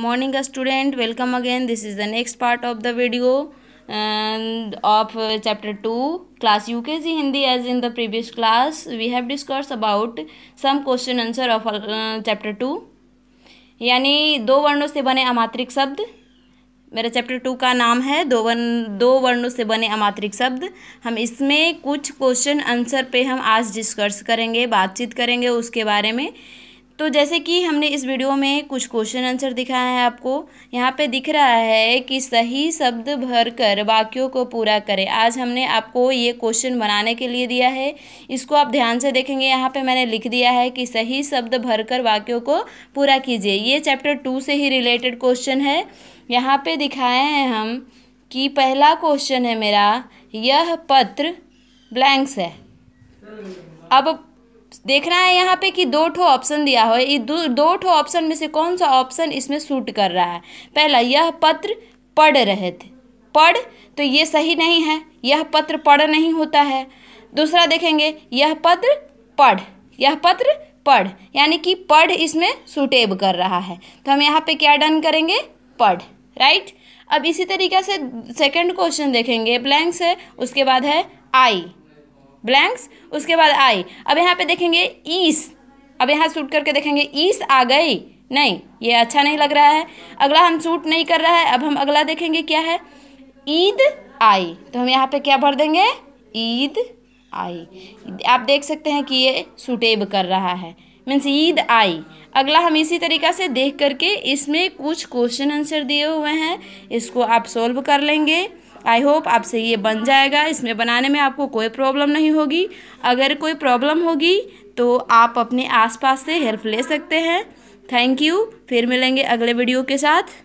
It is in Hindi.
morning student welcome again this is the next part of the video of chapter two class U K G Hindi as in the previous class we have discussed about some question answer of chapter two यानी दो वर्णों से बने अमात्रिक शब्द मेरा चैप्टर टू का नाम है दो वर्ण दो वर्णों से बने अमात्रिक शब्द हम इसमें कुछ क्वेश्चन आंसर पे हम आज डिस्कर्स करेंगे बातचीत करेंगे उसके बारे में तो जैसे कि हमने इस वीडियो में कुछ क्वेश्चन आंसर दिखाया है आपको यहाँ पे दिख रहा है कि सही शब्द भर कर वाक्यों को पूरा करें आज हमने आपको ये क्वेश्चन बनाने के लिए दिया है इसको आप ध्यान से देखेंगे यहाँ पे मैंने लिख दिया है कि सही शब्द भर कर वाक्यों को पूरा कीजिए ये चैप्टर टू से ही रिलेटेड क्वेश्चन है यहाँ पर दिखाए हैं हम कि पहला क्वेश्चन है मेरा यह पत्र ब्लैंक्स है अब देखना है यहाँ पे कि दो ठो ऑप्शन दिया हो दो ठो ऑप्शन में से कौन सा ऑप्शन इसमें सूट कर रहा है पहला यह पत्र पढ़ रहे थे पढ़ तो ये सही नहीं है यह पत्र पढ़ नहीं होता है दूसरा देखेंगे यह पत्र पढ़ यह पत्र पढ़ यानी कि पढ़ इसमें सूटेब कर रहा है तो हम यहाँ पे क्या डन करेंगे पढ़ राइट अब इसी तरीके से सेकंड क्वेश्चन देखेंगे ब्लैंक्स है उसके बाद है आई ब्लैंक्स उसके बाद आई अब यहाँ पे देखेंगे ईस अब यहाँ सूट करके देखेंगे ईस आ गई नहीं ये अच्छा नहीं लग रहा है अगला हम सूट नहीं कर रहा है अब हम अगला देखेंगे क्या है ईद आई तो हम यहाँ पे क्या भर देंगे ईद आई आप देख सकते हैं कि ये सूटेब कर रहा है मीन्स ईद आई अगला हम इसी तरीका से देख करके इसमें कुछ क्वेश्चन आंसर दिए हुए हैं इसको आप सॉल्व कर लेंगे आई होप आपसे ये बन जाएगा इसमें बनाने में आपको कोई प्रॉब्लम नहीं होगी अगर कोई प्रॉब्लम होगी तो आप अपने आसपास से हेल्प ले सकते हैं थैंक यू फिर मिलेंगे अगले वीडियो के साथ